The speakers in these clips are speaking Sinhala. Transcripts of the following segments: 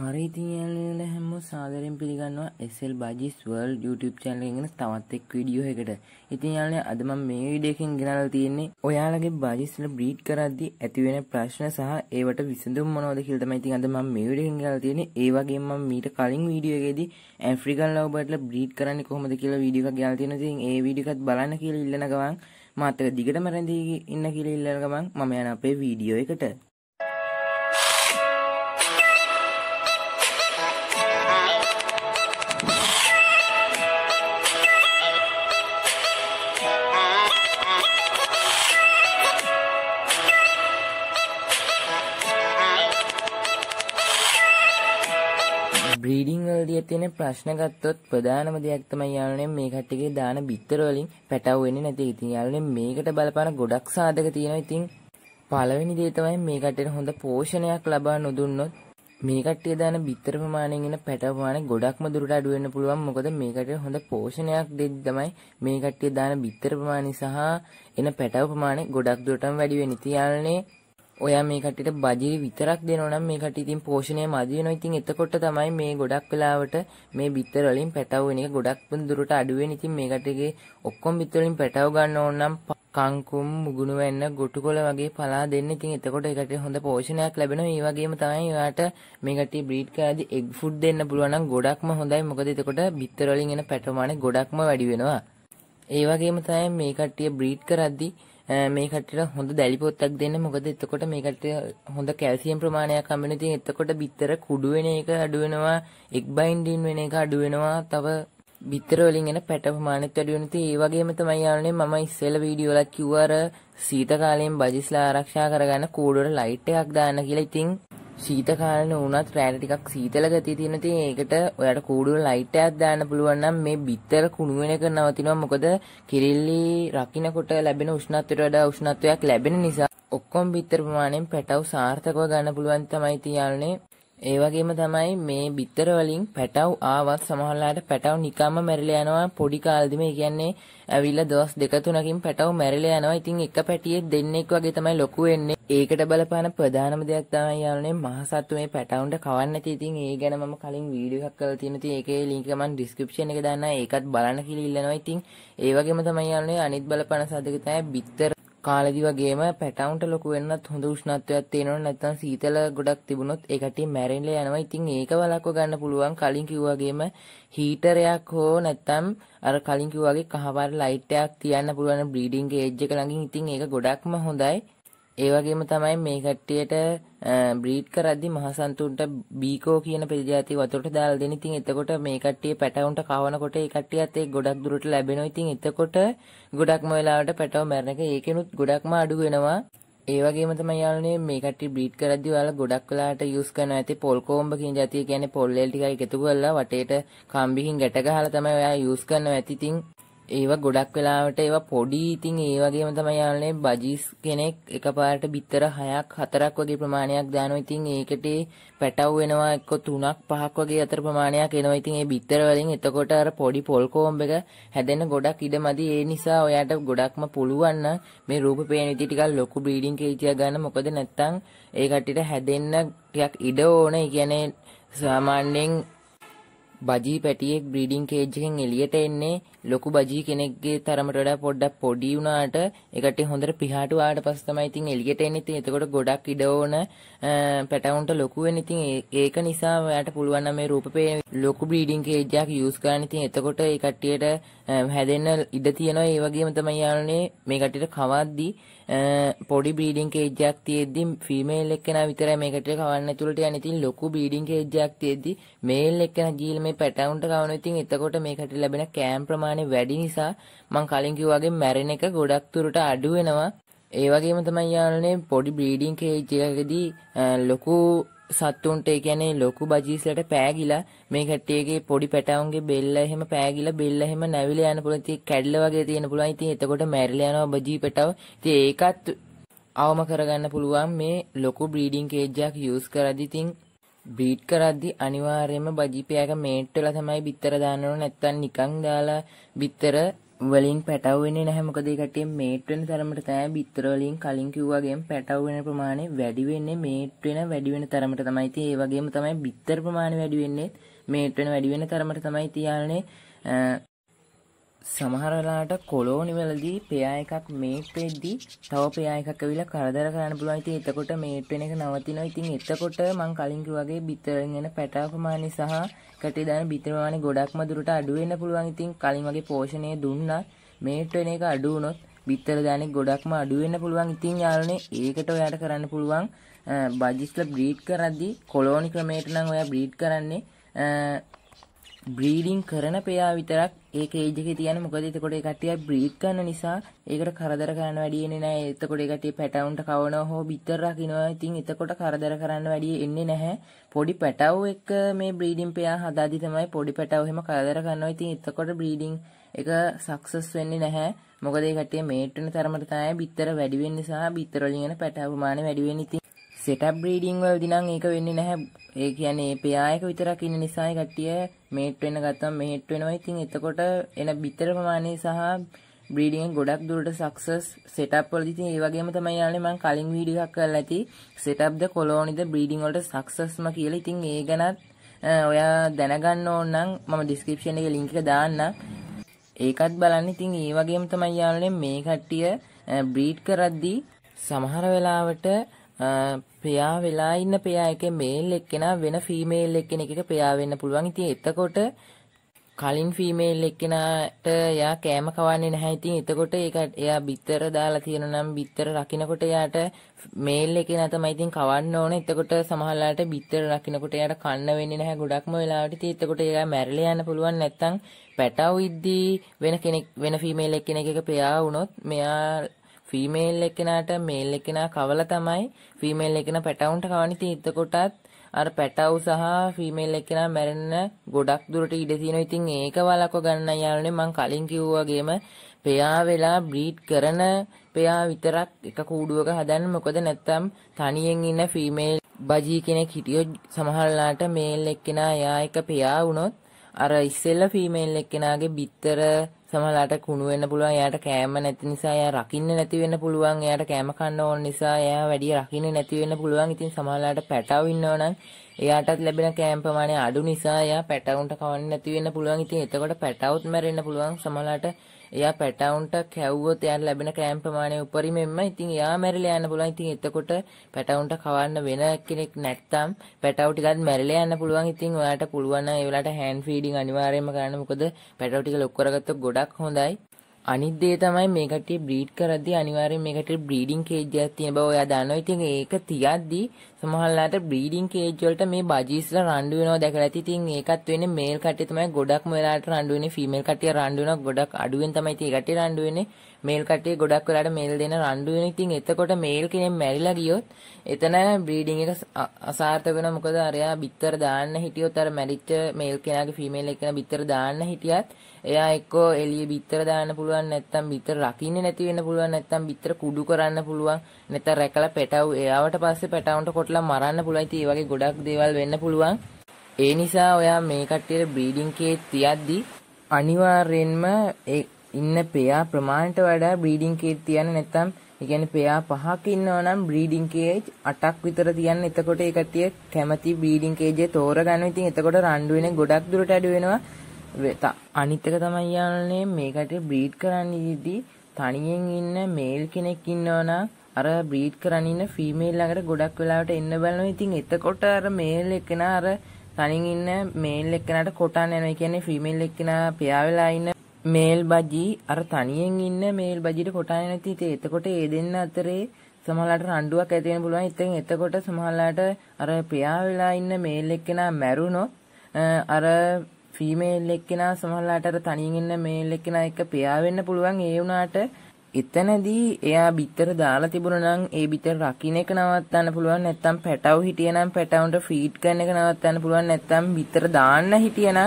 හරිතියල හැම සාදරෙන් පිළිගන්නවා එසල් බජිස් වල් YouTube චැනලගෙන තවත් එක් විඩියෝ එකට ඉතින් යාලනේ අද මම මේ විඩියෝකින් ගෙනල්ලා තියෙන්නේ ඔයාලගේ බජිස්ල බ්‍රීඩ් කරද්දී ඇතිවෙන ප්‍රශ්න සහ ඒවට විසඳුම් මොනවද කියලා තමයි ඉතින් අද මම මේ විඩියෝකින් ගෙනල්ලා තියෙන්නේ ඒ වගේම මම මීට කලින් වීඩියෝ එකේදී ඇෆ්‍රිකන් ලව් බර්ඩ්ලා බ්‍රීඩ් කරන්නේ කොහොමද කියලා වීඩියෝ එකක් ගෙනල්ලා තියෙනවා ඉතින් ඒ වීඩියෝ එකත් බලන්න කියලා ඉල්ලන ගමන් මාත් එක දිගටම රැඳී ඉන්න කියලා ඉල්ලන ගමන් මම යන අපේ වීඩියෝ එකට තියෙන ප්‍රශ්න ගත්තොත් ප්‍රධානම දෙයක් තමයි යාළුවනේ මේ කට්ටියගේ දාන බිත්තර වලින් පැටව වෙන්නේ නැති. ඉතින් යාළුවනේ මේකට බලපාන ගොඩක් සාධක තියෙනවා. ඉතින් පළවෙනි දේ තමයි මේ කට්ටියට හොඳ පෝෂණයක් ලබා නොදුන්නොත් මේ කට්ටිය දාන බිත්තර ප්‍රමාණයෙන් එන පැට ප්‍රමාණය ගොඩක්ම දුරට අඩු වෙන්න පුළුවන් මොකද මේ කට්ටිය හොඳ පෝෂණයක් දෙද්දි තමයි මේ කට්ටිය දාන බිත්තර ප්‍රමාණය සහ එන පැටව ප්‍රමාණය ගොඩක් දුරටම වැඩි වෙන්නේ. තියාලනේ ඔයා මේ කටට බජිරි විතරක් දෙනවනම් මේ කට ඉතින් පෝෂණය මදියනවා ඉතින් එතකොට තමයි මේ ගොඩක් වෙලාවට මේ බිත්තර වලින් පැටව වෙන එක ගොඩක් දුරට අඩු වෙන ඉතින් මේ කටගේ ඔක්කොම බිත්තර වලින් පැටව ගන්න ඕන නම් කංකුම් මුගුණු වෙන්න ගොටුකොළ වගේ පලා දෙන්න ඉතින් එතකොට ඒකට හොඳ පෝෂණයක් ලැබෙනවා ඒ වගේම තමයි ඔයාට මේ කටේ බ්‍රීඩ් කරද්දී එග් ෆුඩ් දෙන්න පුළුවන් නම් ගොඩක්ම හොඳයි මොකද එතකොට බිත්තර වලින් එන පැටවමානේ ගොඩක්ම වැඩි වෙනවා ඒ වගේම තමයි මේ කට්ටිය බ්‍රීඩ් කරද්දී මේකට හොඳ දැලිපොත්තක් දෙන්න මොකද එතකොට මේකට හොඳ කැල්සියම් ප්‍රමාණයක් හම්බෙන ඉතින් එතකොට බිත්තර කුඩු වෙන එක අඩු වෙනවා එක් බයින්ඩින් වෙන එක අඩු වෙනවා තව බිත්තර වලින් එන පැට ප්‍රමාණෙත් වැඩි වෙන ඉතින් ඒ වගේම තමයි ආවනේ මම ඉස්සෙල්ලා වීඩියෝ වල කිව්ව අර සීත කාලයෙන් බජිස්ලා ආරක්ෂා කරගන්න කූඩුවට ලයිට් එකක් දාන්න කියලා ඉතින් ශීතකාලන වුණත් රෑට ටිකක් සීතල ගතිය තියෙන ඉතින් ඒකට ඔයාලට කූඩුවල ලයිට් එකක් දාන්න පුළුවන් නම් මේ බිත්තර කුණු වෙන එක නවතිනවා මොකද කිරිල්ලි රකින්නකොට ලැබෙන උෂ්ණත්වයට වඩා උෂ්ණත්වයක් ලැබෙන නිසා ඔක්කොම බිත්තර ප්‍රමාණයෙන් පැටව සාර්ථකව ගන්න පුළුවන් තමයි තියන්නේ ඒ වගේම තමයි මේ බිත්තර වලින් පැටව් ආවත් සමහරලාට පැටව් නිකම්ම මැරිලා යනවා පොඩි කාලෙදිම ඒ කියන්නේ ඇවිල්ලා දවස් දෙක තුනකින් පැටව් මැරිලා යනවා. ඉතින් එක පැටියෙ දෙන්නෙක් වගේ තමයි ලොකු වෙන්නේ. ඒකට බලපාන ප්‍රධානම දෙයක් තමයි යාළුවනේ මහසත්තු මේ පැටවුන්ට කවන්න නැති. ඉතින් ඒ ගැන මම කලින් වීඩියෝ එකක් කරලා තියෙනවා. ඉතින් ඒකේ ලින්ක් එක මම ඩිස්ක්‍රිප්ෂන් එකේ දාන්නම්. ඒකත් බලන්න කියලා ඉල්ලනවා. ඉතින් ඒ වගේම තමයි යාළුවනේ අනිත් බලපාන සද්දක තමයි බිත්තර කාලෙදි වගේම පැටවුන්ට ලොකු වෙන්නත් හොඳ උෂ්ණත්වයක් තියෙනවනේ නැත්නම් සීතල ගොඩක් තිබුණොත් ඒ කට්ටිය මැරෙන්නලා යනවා. ඉතින් ඒක වළක්ව ගන්න පුළුවන් කලින් කිව්වාගේම හීටරයක් හෝ නැත්නම් අර කලින් කිව්වාගේ කහපාට ලයිට් එකක් තියන්න පුළුවන් බ්‍රීඩින්ග් ඒජ් එක ළඟින්. ඉතින් ඒක ගොඩක්ම හොඳයි. ඒ වගේම තමයි මේ කට්ටියට බ්‍රීඩ් කරද්දි මහසන්තුන්ට බීකෝ කියන ප්‍රජාති වතුරට දාලා දෙන ඉතින් එතකොට මේ කට්ටිය පැටවුන්ට කවනකොට ඒ කට්ටියත් ඒ ගොඩක් දුරට ලැබෙනවා ඉතින් එතකොට ගොඩක්ම වෙලාවට පැටව මැරෙන එක ඒකෙනුත් ගොඩක්ම අඩු වෙනවා ඒ වගේම තමයි යාළුවනේ මේ කට්ටිය බ්‍රීඩ් කරද්දි ඔයාලා ගොඩක් වෙලාවට යූස් කරන ඇති පොල් කොම්බ කියන જાතිය කියන්නේ පොල් එල් ටිකයි එකතු කරලා වටේට කම්බිකින් ගැට ගහලා තමයි ඔයා යූස් කරනවා ඇති. ඉතින් ඒවා ගොඩක් වෙලාවට ඒවා පොඩි ඉතින් ඒ වගේම තමයි යාළුවනේ බජිස් කෙනෙක් එකපාරට බිත්තර 6ක් 4ක් වගේ ප්‍රමාණයක් දානවා. ඉතින් ඒකට පැටව වෙනවා එක්ක 3ක් 5ක් වගේ අතර ප්‍රමාණයක් එනවා. ඉතින් ඒ බිත්තර වලින් එතකොට අර පොඩි පොල් කොම්බ එක හැදෙන්න ගොඩක් ඉඩමදි. ඒ නිසා ඔයාට ගොඩක්ම පුළුවන් මේ රූප පේන විදිහ ටිකක් ලොකු බ්‍රීඩින් කේජියක් ගන්න. මොකද නැත්තම් ඒ කට්ටියට හැදෙන්න ටිකක් ඉඩ ඕන. ඒ කියන්නේ සාමාන්‍යයෙන් බජී පැටියෙක් බ්‍රීඩින් කේජ් එකෙන් එළියට එන්නේ ලොකු බජී කෙනෙක්ගේ තරමට වඩා පොඩ්ඩක් පොඩි වුණාට ඒකට හොඳට පිහාට ආවට පස්සේ තමයි ඉතින් එළියට එන්නේ. ඉතින් එතකොට ගොඩක් ඉඩ ඕන පැටවුන්ට ලොකු වෙන. ඉතින් ඒක නිසා ඔයාට පුළුවන් නම් මේ රූපපේ ලොකු බ්‍රීඩින් කේජ් එකක් යූස් කරන්න. ඉතින් එතකොට ඒ කට්ටියට හැදෙන්න ඉඩ තියෙනවා. ඒ වගේම තමයි යාළුවනේ මේ කට්ටියට කවද්දී පොඩි බීඩින් කේජ්ජයක් තියෙද්දි ෆීමේල් එක්කෙනා විතරයි මේකට කවන්න ඇතුළට යන්නේ. ඉතින් ලොකු බීඩින් කේජ්ජයක් තියෙද්දි මේල් එක්කෙනා ගිහින් මේ පැටවුන්ට කවනවා. ඉතින් එතකොට මේකට ලැබෙන කෑම් ප්‍රමාණය වැඩි නිසා මම කලින් කිව්වාගේ මැරෙන එක ගොඩක් දුරට අඩු වෙනවා. ඒ වගේම තමයි යාළුවනේ පොඩි බ්‍රීඩින් කේජ් එකකදී ලොකු සත්තුන්ට ඒ කියන්නේ ලොකු බජීස්ලට පෑගිලා මේ කට්ටියගේ පොඩි පැටවුන්ගේ බෙල්ල එහෙම පෑගිලා බෙල්ල එහෙම නැවිලා යන පුළුවන් ඉතින් කැඩල වගේ තියෙන පුළුවන් ඉතින් එතකොට මැරිලා යනවා බජී පැටව ඉතින් ඒකත් අවම කරගන්න පුළුවන් මේ ලොකු බ්‍රීඩින් කේජ් එකක් යූස් කරද්දී ඉතින් බීට් කරද්දි අනිවාර්යයෙන්ම බජීපයක මේට් වෙලා තමයි බිත්තර දාන්න ඕන නැත්නම් නිකන් දාලා බිත්තර වලින් පැටව්වෙන්නේ නැහැ මොකද ඒ කට්ටිය මේට් වෙන තරමට තමයි බිත්තර වලින් කලින් කිව්වාගේම පැටව් වෙන ප්‍රමාණය වැඩි වෙන්නේ මේට් වෙන වැඩි වෙන තරමට තමයි ඉතින් ඒ වගේම තමයි බිත්තර ප්‍රමාණය වැඩි වෙන්නේ මේට් වෙන වැඩි වෙන තරමට තමයි තියාලනේ සමහරලාට කොලෝනිවලදී පයා එකක් මේට්වෙද්දී තව පයා එකක් විලා කරදර කරන්න පුළුවන් ඉතින් එතකොට මේට්වෙන එක නවතිනවා ඉතින් එතකොට මං කලින් වගේ බිතරෙන් එන පැටාපමානි සහ කටේ දාන බිතරමානි ගොඩක්ම දුරට අඩු වෙන්න පුළුවන් ඉතින් කලින් වගේ පෝෂණය දුන්නා මේට්වෙන එක අඩු වුණොත් බිතර දානෙ ගොඩක්ම අඩු වෙන්න පුළුවන් ඉතින් යාළුවනේ ඒකට ඔයාට කරන්න පුළුවන් බජිස්ල බ්‍රීඩ් කරද්දී කොලෝනි ක්‍රමයට නම් ඔයා බ්‍රීඩ් කරන්නේ බ්‍රීඩිං කරන පෙයා විතරක් ඒ කේජ් එකේ තියන්නේ මොකද එතකොට ඒ කට්ටිය බ්‍රීඩ් කරන නිසා ඒකට කරදර කරන්න වැඩි එන්නේ නැහැ. එතකොට ඒ කට්ටිය පැටවුන්ට කවනවා හෝ බිත්තර රකින්නවා. ඉතින් එතකොට කරදර කරන්න වැඩි එන්නේ නැහැ. පොඩි පැටවු එක්ක මේ බ්‍රීඩින් පෙයා හදාදි තමයි පොඩි පැටවු එහෙම කරදර කරනවා. ඉතින් එතකොට බ්‍රීඩින් එක සක්සස් වෙන්නේ නැහැ. මොකද ඒ කට්ටිය මේට් වෙන තරමට තමයි බිත්තර වැඩි වෙන නිසා බිත්තර වලින් එන පැටවු මාන වැඩි වෙන ඉතින් සෙටබ් බ්‍රීඩිං වලදී නම් ඒක වෙන්නේ නැහැ. ඒ කියන්නේ පෙයා එක විතරක් ඉන්න නිසා ඒ කට්ටිය මේට් වෙන්න ගත්තම මේට් වෙනවා. ඉතින් එතකොට එන බිත්තර ප්‍රමාණය සහ බ්‍රීඩින් ගොඩක් දුරට සක්සස් සෙටප් වලදී ඉතින් ඒ වගේම තමයි යාළුවනේ මම කලින් වීඩියෝ එකක් කරලා ඇති. සෙටප්ද කොලෝනිද බ්‍රීඩින් වලට සක්සස්ම කියලා. ඉතින් ඒ ගැනත් ඔයා දැනගන්න ඕන නම් මම ඩිස්ක්‍රිප්ෂන් එකේ ලින්ක් එක දාන්නම්. ඒකත් බලන්න. ඉතින් ඒ වගේම තමයි යාළුවනේ මේ කට්ටිය බ්‍රීඩ් කරද්දී සමහර වෙලාවට ප්‍රයා වෙලා ඉන්න ප්‍රයා එකේ මේල් එක්කෙනා වෙන ෆීමේල් එක්කෙනෙක් එක ප්‍රයා වෙන්න පුළුවන්. ඉතින් එතකොට කලින් ෆීමේල් එක්කෙනාට එයා කෑම කවන්නේ නැහැ. ඉතින් එතකොට ඒක එයා බිත්තර දාලා තියෙන නම් බිත්තර රකින්නකොට එයාට මේල් එක්කෙනා තමයි ඉතින් කවන්න ඕනේ. එතකොට සමහරලාට බිත්තර රකින්නකොට එයාට කන්න වෙන්නේ නැහැ ගොඩක්ම වෙලාවට. ඉතින් එතකොට එයා මැරිලා යන්න පුළුවන් නැත්තම් පැටව ඉද්දී වෙන කෙනෙක් වෙන ෆීමේල් එක්කෙනෙක් එක පෙයා වුණොත් මෙයා ෆීමේල් එක්කෙනාට මේල් එක්කෙනා කවල තමයි ෆීමේල් එක්කෙනා පැටවුන්ට කවන්නේ ඉතකොටත් අර පැටව් සහ ෆීමේල් එක්කෙනා මැරෙන්න ගොඩක් දුරට ඉඩ තියෙනවා. ඉතින් ඒක වලක්ව ගන්න යාළුවනේ මං කලින් කිව්වා වගේම පෙයා වෙලා බ්‍රීඩ් කරන පෙයා විතරක් එක කූඩුවක හදන්න මොකද නැත්තම් තනියෙන් ඉන්න ෆීමේල් බජී කෙනෙක් හිටියොත් සමහරලාට මේල් එක්කෙනා එයා එක පෙයා වුණොත් අර ඉස්සෙල්ල ෆීමේල් එක්කෙනාගේ බිත්තර සමහරලාට කුණු වෙන්න පුළුවන් එයාට කෑම නැති නිසා එයා රකින්න නැති වෙන්න පුළුවන් එයාට කෑම කන්න ඕන නිසා එයා වැඩි රකින්න නැති වෙන්න පුළුවන් ඉතින් සමහරලාට පැටව ඉන්නවනම් එයාටත් ලැබෙන කෑම ප්‍රමාණය අඩු නිසා එයා පැටවුන්ට කවන්න නැති වෙන්න පුළුවන් ඉතින් එතකොට පැටවුත් මැරෙන්න පුළුවන් සමහරලාට එයා පැටවුන්ටක් හැව්වොත් එයාට ලැබෙන කෑම් ප්‍රමාණය උපරිමෙන්ම ඉතින් එයා මැරිලා යන්න පුළුවන්. ඉතින් එතකොට පැටවුන්ට කවන්න වෙන කෙනෙක් නැත්තම් පැටවු ටිකත් මැරිලා යන්න පුළුවන්. ඉතින් ඔයාට පුළුවන් නම් ඒ වෙලාවට හෑන්ඩ් ෆීඩින් අනිවාර්යයෙන්ම කරන්න. මොකද පැටවු ටික ලොක් කරගත්තොත් ගොඩක් හොඳයි. අනිද්දේ තමයි මේකට බ්‍රීඩ් කරද්දී අනිවාර්යෙන් මේකට බ්‍රීඩින් කේජ් එකක් තියෙන බව ඔයා දන්නවා. ඉතින් ඒක තියද්දී සමහරලාට බ්‍රීඩින් කේජ් වලට මේ බජීස්ලා රණ්ඩු වෙනවා දැකලා ඇති. ඉතින් ඒකත් වෙන්නේ මේල් කට්ටිය තමයි ගොඩක්ම වෙලාවට රණ්ඩු වෙන්නේ. ෆීමේල් කට්ටිය රණ්ඩු වෙනවා ගොඩක් අඩුවෙන් තමයි ඉතින් ඒ කට්ටිය රණ්ඩු වෙන්නේ. මේල් කටේ ගොඩක් වෙලාට මේල් දෙන රණ්ඩු වෙන ඉතින් එතකොට මේල් කෙනෙක් මැරිලා ගියොත් එතන බ්‍රීඩින් එක අසාර්ථක වෙනවා මොකද අරයා බිත්තර දාන්න හිටියොත් අර මැරිච්ච මේල් කෙනාගේ ෆීමේල් එකන බිත්තර දාන්න හිටියත් එයා එක්කෝ එළිය බිත්තර දාන්න පුළුවන් නැත්නම් බිත්තර රකින්නේ නැති වෙන්න පුළුවන් නැත්නම් බිත්තර කුඩු කරන්න පුළුවන් නැත්නම් රැකලා පැටව් එයාවට පස්සේ පැටවුන්ට කොටලා මරන්න පුළුවන් ඉතින් වගේ ගොඩක් දේවල් වෙන්න පුළුවන් ඒ නිසා ඔයා මේ කට්ටියට බ්‍රීඩින් කේස් තියද්දී අනිවාර්යෙන්ම ඒ ඉන්න පෙයා ප්‍රමාණයට වඩා බ්‍රීඩින් කේජ් තියන්න නැත්නම් ඒ කියන්නේ පෙයා පහක් ඉන්නවා නම් බ්‍රීඩින් කේජ් 8ක් විතර තියන්න. එතකොට ඒ කට්ටිය කැමති බ්‍රීඩින් කේජේ තෝරගන්න. ඉතින් එතකොට රණ්ඩු වෙන ගොඩක් දුරට අඩු වෙනවා. අනිත් එක තමයි යාළුවනේ මේ කට්ටිය බ්‍රීඩ් කරන්නේදී තනියෙන් ඉන්න මේල් කෙනෙක් ඉන්නවනම් අර බ්‍රීඩ් කරන්න ඉන්න ෆීමේල් ළඟට ගොඩක් වෙලාවට එන්න බලනවා. ඉතින් එතකොට අර මේල් එක්කෙනා අර තනින් ඉන්න මේල් එක්කෙනාට කොටන්න යනවා. ඒ කියන්නේ ෆීමේල් එක්කෙනා පියා වෙලා ඉන්න මේල් බජී අර තනියෙන් ඉන්න මේල් බජීට කොටාගෙන නැති ඉතින් එතකොට ඒ දෙන්න අතරේ සමහරලාට රණ්ඩුවක් ඇති වෙන්න පුළුවන්. ඉතින් එතකොට සමහරලාට අර ප්‍රියා වෙලා ඉන්න මේල් එක්කෙනා මැරුණොත් අර ෆීමේල් එක්කෙනා සමහරලාට අර තනියෙන් ඉන්න මේල් එක්කෙනා එක්ක ප්‍රියා වෙන්න පුළුවන්. ඒ වුණාට එතනදී එයා බිත්තර දාලා තිබුණනම් ඒ බිත්තර රකින්න එක නවත්තන්න පුළුවන් නැත්නම් පැටව හිටියනම් පැටවුන්ට ෆීඩ් කරන එක නවත්තන්න පුළුවන් නැත්නම් බිත්තර දාන්න හිටියනම්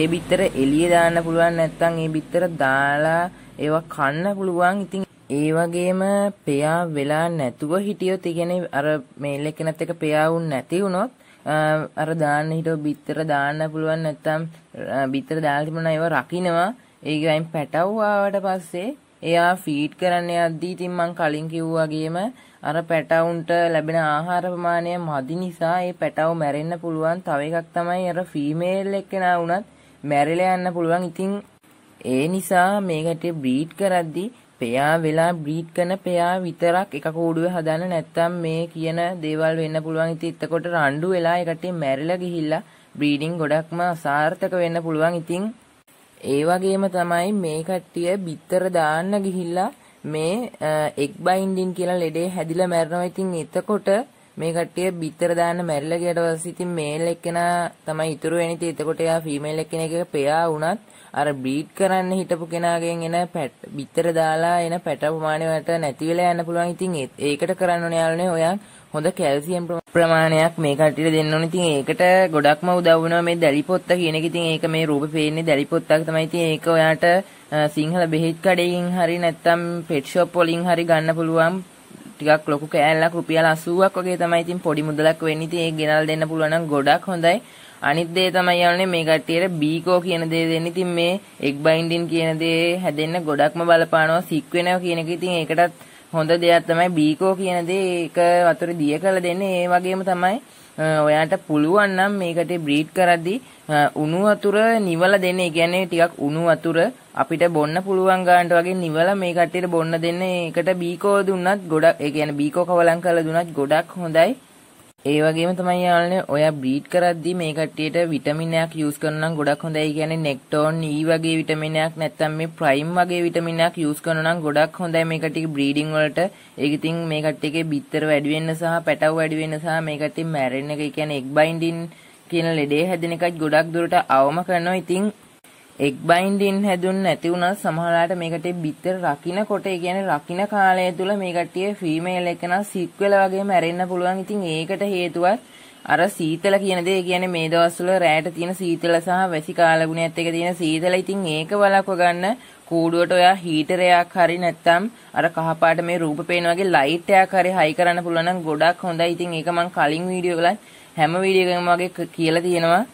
ඒ බිත්තර එළිය දාන්න පුළුවන් නැත්නම් ඒ බිත්තර දාලා ඒවා කන්න පුළුවන්. ඉතින් ඒ වගේම පෙයා වෙලා නැතුව හිටියොත් ඉගෙන අර මේල් එක නැත් එක පෙයා වුන් නැති වුණොත් අර දාන්න හිටෝ බිත්තර දාන්න පුළුවන් නැත්නම් බිත්තර දාලා තිබුණා ඒවා රකින්නවා. ඒකයින් පැටවුවාවට පස්සේ එයා ෆීඩ් කරන්න යද්දී ඉතින් මං කලින් කිව්වාගේම අර පැටවුන්ට ලැබෙන ආහාර ප්‍රමාණය මදි නිසා ඒ පැටව මැරෙන්න පුළුවන්. තව එකක් තමයි අර ෆීමේල් එක්කෙනා වුණත් මැරිලා යන්න පුළුවන්. ඉතින් ඒ නිසා මේකට බ්‍රීඩ් කරද්දී පෙයා වෙලා බ්‍රීඩ් කරන පෙයා විතරක් එක කූඩුවේ හදන්න නැත්තම් මේ කියන දේවල් වෙන්න පුළුවන්. ඉතින් එතකොට රණ්ඩු වෙලා ඒකට මැරිලා ගිහිල්ලා බ්‍රීඩින් ගොඩක්ම අසාර්ථක වෙන්න පුළුවන්. ඉතින් ඒ වගේම තමයි මේ කට්ටිය බිත්තර දාන්න ගිහිල්ලා මේ එක් බයින්ඩින් කියලා ලෙඩේ හැදිලා මැරෙනවා. ඉතින් එතකොට මේ කට්ටිය බිත්තර දාන්න මැරිලා ගියට පස්සේ ඉතින් මේල් එක්කෙනා තමයි ඉතුරු වෙන්නේ. ඉතින් එතකොට එයා ෆීමේල් එක්කෙනෙක් එක පෙයා වුණත් අර බ්‍රීඩ් කරන්න හිටපු කෙනාගෙන් එන පැට් බිත්තර දාලා එන පැට ප්‍රමාණය වලට නැති වෙලා යන්න පුළුවන්. ඉතින් ඒකට කරන්න ඕනේ යාළුවනේ ඔයා හොඳ කැල්සියම් ප්‍රමාණයක් මේ කට්ටියට දෙන්න ඕනේ. ඉතින් ඒකට ගොඩක්ම උදව් වෙනවා මේ දැලිපොත්ත කියන එක. ඉතින් ඒක මේ රූපේ පේන්නේ දැලිපොත්තක් තමයි. ඉතින් ඒක ඔයාට සිංහල බෙහෙත් කඩේකින් හරි නැත්නම් pet shop වලින් හරි ගන්න පුළුවන්. ටිකක් ලොකු කෑල්ලක් රුපියල් 80ක් වගේ තමයි ඉතින් පොඩි මුදලක් වෙන්නේ. ඉතින් ඒක ගෙනල්ලා දෙන්න පුළුවන් නම් ගොඩක් හොඳයි. අනිත් දේ තමයි යන්නේ මේ කට්ටියට බීකෝ කියන දේ දෙන්න. ඉතින් මේ එක් බයින්ඩින් කියන දේ හැදෙන්න ගොඩක්ම බලපානවා. සික් වෙනවා කියන එක. ඉතින් ඒකටත් හොඳ දෙයක් තමයි බීකෝ කියන දේ ඒක වතුර දිය කළ දෙන්නේ ඒ වගේම තමයි ඔයාට පුළුවන් නම් මේකට බ්‍රීඩ් කරද්දී උණු වතුර නිවල දෙන්න. ඒ කියන්නේ ටිකක් උණු වතුර අපිට බොන්න පුළුවන් ගන්නට වගේ නිවල මේ කට්ටියට බොන්න දෙන්න. ඒකට බීකෝ දුන්නත් ගොඩක් ඒ කියන්නේ බීකෝ කවලම් කරලා දුන්නත් ගොඩක් හොඳයි. ඒ වගේම තමයි යාළුවනේ ඔයා බ්‍රීඩ් කරද්දී මේ කට්ටියට විටමිනයක් යූස් කරනවා නම් ගොඩක් හොඳයි. කියන්නේ නෙක්ටෝන් E වගේ විටමිනයක් නැත්නම් මේ ප්‍රයිම් වගේ විටමිනයක් යූස් කරනවා නම් ගොඩක් හොඳයි මේ කට්ටියගේ බ්‍රීඩින් වලට. ඒක ඉතින් මේ කට්ටියගේ බිත්තර වැඩි වෙන්න සහ පැටව වැඩි වෙන්න සහ මේ කට්ටිය මැරෙන්න එක කියන්නේ egg binding කියන ලෙඩේ හැදෙන එකත් ගොඩක් දුරට අවම කරනවා. ඉතින් එක් බයින්ඩින් හැදුන් නැති වුණත් සමහරලාට මේකට බිත්තර රකින්නකොට ඒ කියන්නේ රකින්න කාලය තුල මේ කට්ටිය ෆීමේල් එක නම් සික් වෙලා වගේම ඇරෙන්න පුළුවන්. ඉතින් ඒකට හේතුවත් අර සීතල කියන දේ කියන්නේ මේ දවස්වල රැයට තියෙන සීතල සහ වැසි කාලගුණයත් එක්ක තියෙන සීතල. ඉතින් ඒක වළක්ව ගන්න කූඩුවට ඔයා හීටරයක් හරි නැත්තම් අර කහපාට මේ රූප පේන වගේ ලයිට් එකක් හරි හයි කරන්න පුළුවන් නම් ගොඩක් හොඳයි. ඉතින් ඒක මම කලින් වීඩියෝ වල හැම වීඩියෝ එකකම වගේ කියලා තියෙනවා.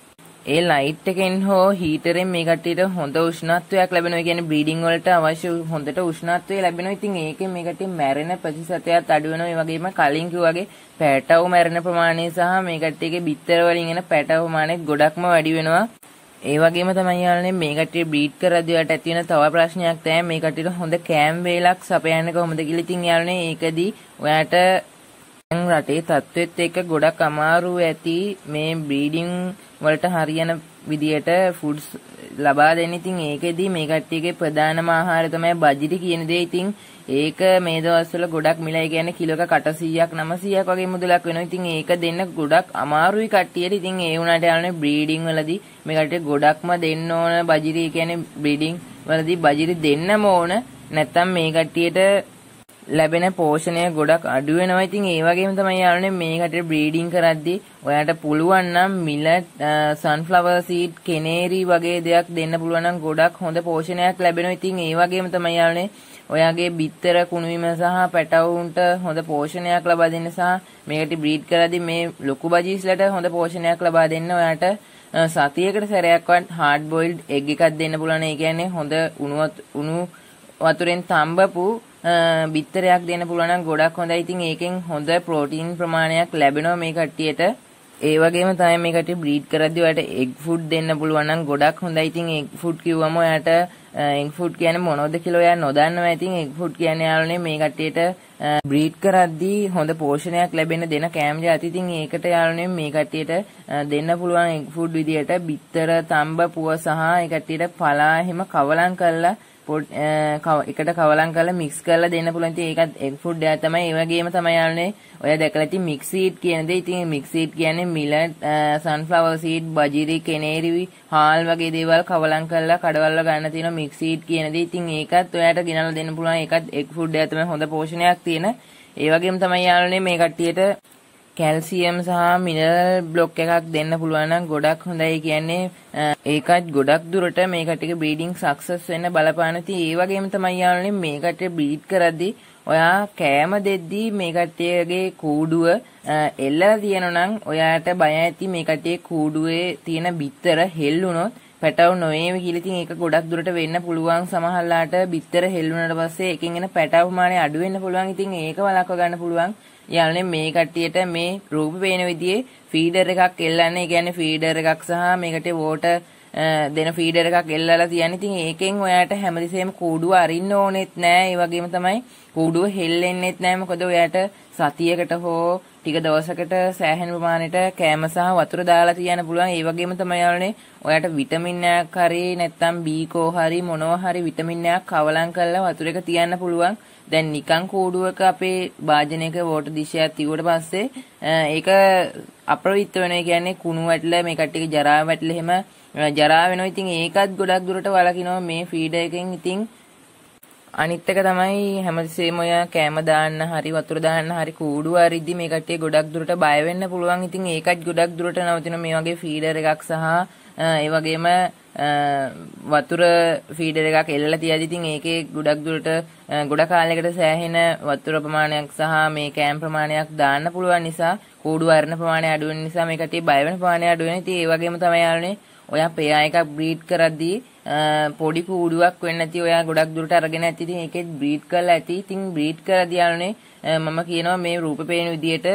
ඒ ලයිට් එකෙන් හෝ හීටරෙන් මේ කට්ටියට හොඳ උෂ්ණත්වයක් ලැබෙනවා. කියන්නේ බ්‍රීඩින් වලට අවශ්‍ය හොඳට උෂ්ණත්වය ලැබෙනවා. ඉතින් ඒකෙන් මේ කට්ටිය මැරෙන ප්‍රතිශතයත් අඩු වෙනවා. ඒ වගේම කලින් කිව්වාගේ පැටව මැරෙන ප්‍රමාණය සහ මේ කට්ටියගේ බිත්තර වලින් එන පැටව ප්‍රමාණයත් ගොඩක්ම වැඩි වෙනවා. ඒ වගේම තමයි යාළුවනේ මේ කට්ටිය බ්‍රීඩ් කරද්දී යට ඇති වෙන තව ප්‍රශ්නයක් තමයි මේ කට්ටියට හොඳ කෑම් වේලක් සපයන්නේ කොහොමද කියලා. ඉතින් යාළුවනේ ඒකදී ඔයාට දැන් රටේ තත්ත්වෙත් එක්ක ගොඩක් අමාරු ඇති මේ බ්‍රීඩින් වලට හරියන විදියට ෆුඩ්ස් ලබා දෙන්න. ඉතින් ඒකෙදි මේ කට්ටියගේ ප්‍රධානම ආහාර තමයි බජිටි කියන දේ. ඉතින් ඒක මේ දවස්වල ගොඩක් මිලයි කියන්නේ කිලෝ එක 800ක් 900ක් වගේ මුදලක් වෙනවා. ඉතින් ඒක දෙන්න ගොඩක් අමාරුයි කට්ටියට. ඉතින් ඒ වුණාට යාළුවනේ බ්‍රීඩින් වලදී මේ කට්ටිය ගොඩක්ම දෙන්න ඕන බජිටි කියන්නේ බ්‍රීඩින් වලදී බජිටි දෙන්නම ඕන. නැත්තම් මේ කට්ටියට ලැබෙන පෝෂණය ගොඩක් අඩුවෙනවා ඉතින් ඒ වගේම තමයි යාළුවනේ මේකට බ්‍රීඩින් කරද්දී ඔයාට පුළුවන් නම් මිලට් සන්ෆ්ලවර් සීඩ් කෙනේරි වගේ දෙයක් දෙන්න පුළුවන් නම් ගොඩක් හොඳ පෝෂණයක් ලැබෙනවා ඉතින් ඒ වගේම තමයි යාළුවනේ ඔයාගේ බිත්තර කුණුවීම සහ පැටවුන්ට හොඳ පෝෂණයක් ලබා දෙන්න සහ මේකට බ්‍රීඩ් කරද්දී මේ ලොකු බජීස්ලට හොඳ පෝෂණයක් ලබා දෙන්න ඔයාට සතියකට සැරයක්වත් හાર્ඩ් බොයිල්ඩ් එග් එකක් දෙන්න පුළුවන් ඒ කියන්නේ හොඳ උණුවත් උණු වතුරෙන් තඹපු බිත්තරයක් දෙන්න පුළුවන් නම් ගොඩක් හොඳයි. ඉතින් ඒකෙන් හොඳ ප්‍රෝටීන් ප්‍රමාණයක් ලැබෙනවා මේ කට්ටියට. ඒ වගේම තමයි මේ කට්ටිය බ්‍රීඩ් කරද්දී ඔයාලට egg food දෙන්න පුළුවන් නම් ගොඩක් හොඳයි. ඉතින් egg food කිව්වම ඔයාට egg food කියන්නේ මොනවද කියලා ඔයා නොදන්නවා. ඉතින් egg food කියන්නේ යාළුවනේ මේ කට්ටියට බ්‍රීඩ් කරද්දී හොඳ පෝෂණයක් ලැබෙන දෙන කෑම જાති. ඉතින් ඒකට යාළුවනේ මේ කට්ටියට දෙන්න පුළුවන් egg food විදියට බිත්තර, තඹ, පුව සහ ඒ කට්ටියට පලා එහෙම කවලම් කරලා ෆුඩ් eh, එකට කවලම් කරලා මික්ස් කරලා දෙන්න පුළුවන්. ඉතින් ඒකත් එග් ෆුඩ් එකක් තමයි. ඒ වගේම තමයි යන්නේ. ඔය දැකලා තියෙන මික්ස් සීඩ් කියන දේ. ඉතින් මික්ස් සීඩ් කියන්නේ මිලට්, සන්ෆ්ලවර් සීඩ්, බජිරි, කෙනේරි, හාල් වගේ දේවල් කවලම් කරලා කඩවල්ලා ගන්න තියෙන මික්ස් සීඩ් කියන දේ. ඉතින් ඒකත් ඔයාට ගෙනල්ලා දෙන්න පුළුවන්. ඒකත් එග් ෆුඩ් එකක් තමයි හොඳ පෝෂණයක් තියෙන. ඒ වගේම තමයි යාළුවනේ මේ කට්ටියට කැල්සියම් සහ මිනරල් බ්ලොක් එකක් දෙන්න පුළුවන් ගොඩක් හොඳයි කියන්නේ ඒකත් ගොඩක් දුරට මේකට බ්‍රීඩින් සක්සස් වෙන්න බලපාන තියෙන ඒ වගේම තමයි යාළුවනේ මේකට බ්‍රීඩ් කරද්දී ඔයා කෑම දෙද්දී මේ කට්ටියගේ කූඩුව එල්ලලා තියෙනවා නම් ඔයාට බය ඇති මේ කට්ටියේ කූඩුවේ තියෙන බිත්තර හෙල්ලුනොත් පැටව නොවේවි කියලා ඉතින් ඒක ගොඩක් දුරට වෙන්න පුළුවන් සමහරලාට බිත්තර හෙල්ලුනට පස්සේ එකෙන් එන පැටවමානේ අඩු වෙන්න පුළුවන් ඉතින් ඒක වළක්ව ගන්න පුළුවන් යන්නේ මේ කට්ටියට මේ රූප පේන විදිහේ ෆීඩර් එකක් එල්ලන්නේ. ඒ කියන්නේ ෆීඩර් එකක් සහ මේකට වෝටර් දෙන ෆීඩර් එකක් එල්ලලා තියන්නේ. ඉතින් ඒකෙන් ඔයාට හැමතිස්සෙම කූඩුව අරින්න ඕනෙත් නෑ. ඒ වගේම තමයි කූඩුව හෙල්ලෙන්නෙත් නෑ. මොකද ඔයාට සතියකට හෝ ටික දවසකට සෑහෙන ප්‍රමාණයට කෑම සහ වතුර දාලා තියන්න පුළුවන්. ඒ වගේම තමයි යන්නේ ඔයාට විටමින් එකක් හරි නැත්නම් බීකෝ හරි මොනවා හරි විටමින් එකක් කවලම් කරලා වතුර එක තියන්න පුළුවන්. දැන් නිකන් කෝඩුවක අපේ භාජනයක වෝට දිශයක් තිබුණට පස්සේ ඒක අප්‍රවිත්ත වෙනවා කියන්නේ කුණු වැටලා මේ කට්ටියක ජරා වැටලා එහෙම ජරා වෙනවා. ඉතින් ඒකත් ගොඩක් දුරට වළකිනවා මේ ෆීඩ එකෙන්. ඉතින් අනිත් එක තමයි හැමතිස්සෙම ඔය කෑම දාන්න හරි වතුර දාන්න හරි කූඩු අරිද්දි මේ කට්ටිය ගොඩක් දුරට බය වෙන්න පුළුවන්. ඉතින් ඒකත් ගොඩක් දුරට නවතින මේ වගේ ෆීඩර් එකක් සහ ඒ වගේම වතුර ෆීඩර් එකක් එල්ලලා තියදි ඉතින් ඒකේ ගොඩක් දුරට ගොඩ කාලයකට සෑහෙන වතුර ප්‍රමාණයක් සහ මේ කෑම් ප්‍රමාණයක් දාන්න පුළුවන් නිසා කූඩු වර්ණ ප්‍රමාණය අඩු වෙන නිසා මේකට බය වෙන ප්‍රමාණය අඩු වෙන. ඉතින් ඒ වගේම තමයි යාළුනේ ඔයා පෙයා එකක් බ්‍රීඩ් කරද්දී පොඩි කූඩුවක් වෙන්න ඇති ඔයා ගොඩක් දුරට අරගෙන ඇති. ඉතින් ඒකෙත් බ්‍රීඩ් කරලා ඇති. ඉතින් බ්‍රීඩ් කරලා දියාලුනේ මම කියනවා මේ රූප පේන විදියට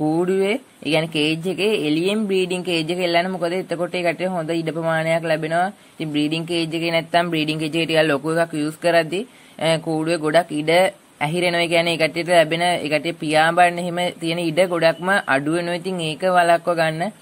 කූඩුවේ يعني කේජ් එකේ එලියෙන් බ්‍රීඩින් කේජ් එක එල්ලන්න මොකද එතකොට ඒ කටේ හොඳ ඉඩ ප්‍රමාණයක් ලැබෙනවා. ඉතින් බ්‍රීඩින් කේජ් එකේ නැත්තම් බ්‍රීඩින් කේජ් එක ටිකක් ලොකු එකක් යූස් කරද්දී කූඩුවේ ගොඩක් ඉඩ ඇහිරෙනවා කියන්නේ ඒකට ලැබෙන ඒකට පියාඹන්න එහෙම තියෙන ඉඩ ගොඩක්ම අඩු වෙනවා. ඉතින් ඒක වළක්ව ගන්න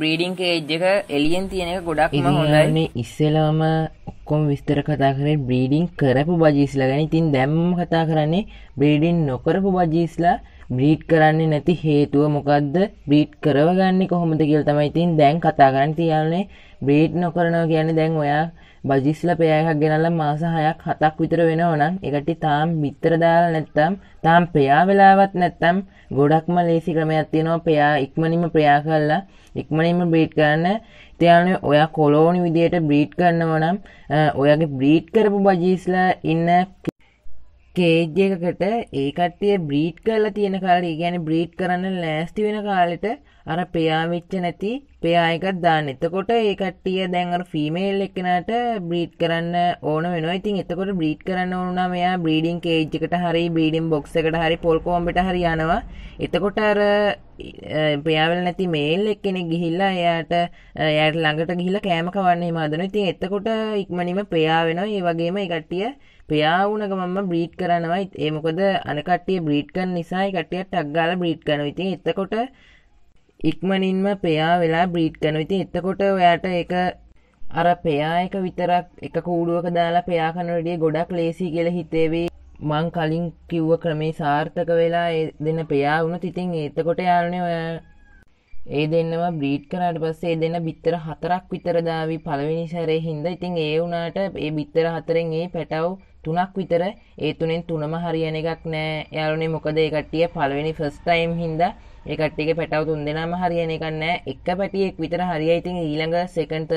බ්‍රීඩිං කේජ් එක එලියෙන් තියෙන එක ගොඩක්ම හොඳයි ඉස්සෙලාම ඔක්කොම විස්තර කතා කරේ බ්‍රීඩිං කරපු බජීස්ලා ගැන ඉතින් දැම් කතා කරන්නේ බ්‍රීඩින් නොකරපු බජීස්ලා බ්‍රීට් කරන්නේ නැති හේතුව මොකක්ද බ්‍රීට් කරවගන්න කොහොමද කියල් තමයි ඉතින් දැන් කතාගන්න තියන්නේ බ්‍රීට් නොකරනවා කියන්නේ දැන් ඔයා බජිස්ල පෑයක් ගෙනල මාස හයක් හතක් විතර වෙන ඕනම් එකට තාම් බිත්තරදාල නැත්තම් තාම් ප්‍රයා වෙලාවත් නැත්තම් ගොඩක්ම ලේසි ක්‍රමයක් තියෙනවා ප්‍රයා ඉක්මනිම ප්‍රයා කරලා ඉක්මනින්ම බ්‍රීට් කරන්න තියන ඔයා කොලෝනි විදියට බ්‍රීට් කරන්න ඕනම් ඔයාගේ බ්‍රීට් කරපු බජිස්ලා ඉන්න කේජ් එකකට ඒ කට්ටිය බ්‍රීට් කරලා තියෙන කාලේ ගැන බ්‍රීට් කරන්න ලෑස්ති වෙන කාලෙට අර පයාවිච්ච නැති පයායකත් දාන්න එතකොට ඒ කට්ටිය දැන්ර ෆිමේල් එකනට බ්‍රීට් කරන්න ඕන වෙන ඉතින් එතකොට බ්‍රීට් කරන්න ඕනා මෙයා බ්‍රීඩින් කේජ්කට හරි බ්‍රීඩිම් බොක්ස එකට හරි පොල්කෝම්බට හරි යනවා එතකොට අර ප්‍රියාවල් නැති මේල් එක්කෙනෙ ගිහිල්ලා එයාට එයට ළඟට ගිහිලා කෑම කවන්නේ මාදන ඉතින් එතකොට ඉක්මනිම ප්‍රියා වෙනවා ඒ වගේම එකට්ටිය ප්‍රියාවුනක මම බ්‍රීට් කරනවයි ඒමකොද අනකටේ බ්‍රීට්කන් නිසායි කටියට අක්ගාල බ්‍රීට් කන විති එතකොට ඉක්මනින්ම පෙයා වෙලා බ්‍රීට් කන විති එතකොට ඔයාට එක අර පෙයා එක විතරක් එක කූඩුවක දාලා පෙයා කනවඩිය ගොඩක් ලේසි කියල හිතේවේ මං කලින් කිව්ව ක්‍රමේ සාර්ථක වෙලා දෙන්න පෙයා වුණ තිතින් එතකොට යාලනේ ඔයා ඒ දෙන්නම බ්‍රීට් කරට පස්සේ දෙන්න බිත්තර හතරක් විතරදාවී පළවෙනි සැරේ හින්ද ඉතින් ඒ වුනාට ඒ බිත්තර හතරෙන් ඒ පැටව් තුනක් විතර ඒ තුනෙන් තුනම හරියන එකක් නෑ යාලුනේ මොකද එකටිය පලවෙනි ෆස් ටයිම් හින්ද එකටික පැටව තුන් දෙනාම හරියන එක නෑ එක පැටියෙක් විතර හරිය ඉතින් ඊළඟ සෙකන්තඩ්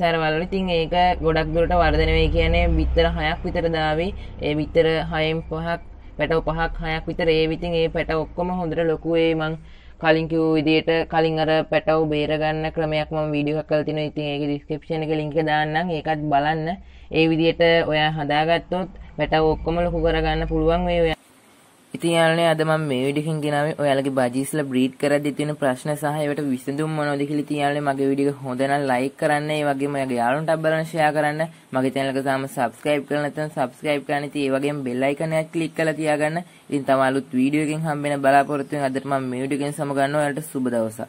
සැරවල ඉතින් ඒක ගොඩක් දුරට වර්ධනවේ කියන්නේ විත්තර හයක් විතර දාවේ ඒ විතර හයම් පහක් පැටව පහක් හයක් විතර ඒ විතින් ඒ පැට ඔක්කොම හොඳට ලොකුවේ මං කලින්කිව විදියට කලින් අර පැටව් බේරගන්න ක්‍රමයක් ම වීඩියෝ කල්තින ඉතින් ඒක ඩිස්කපෂණ එක ලින්ක දාන්නම් ඒකත් බලන්න ඒ විදියට ඔයා හදාගත්තොත් පැට ඔක්කොම ලොකු කරගන්න පුළුවන් වේ ඉතින් යාළුවනේ අද මම මේ වීඩියෝ එකකින් ගෙනාවේ ඔයාලගේ බජීස්ලා බ්‍රීඩ් කරද්දී තියෙන ප්‍රශ්න සහ ඒවට විසඳුම් මොනවද කියලා ඉතින් යාළුවනේ මගේ වීඩියෝ එක හොඳ නම් ලයික් කරන්න ඒ වගේම ඔයාගේ යාළුවන්ට බලන්න ෂෙයා කරන්න මගේ channel එක තාම subscribe කරලා නැත්නම් subscribe කරන්න ඉතින් ඒ වගේම bell icon එකක් click කරලා තියාගන්න ඉතින් තම අලුත් වීඩියෝ එකකින් හම්බ වෙන බලාපොරොත්තු වෙන අදට මම මේ වීඩියෝ එකෙන් සමගන්නවා ඔයාලට සුබ දවසක්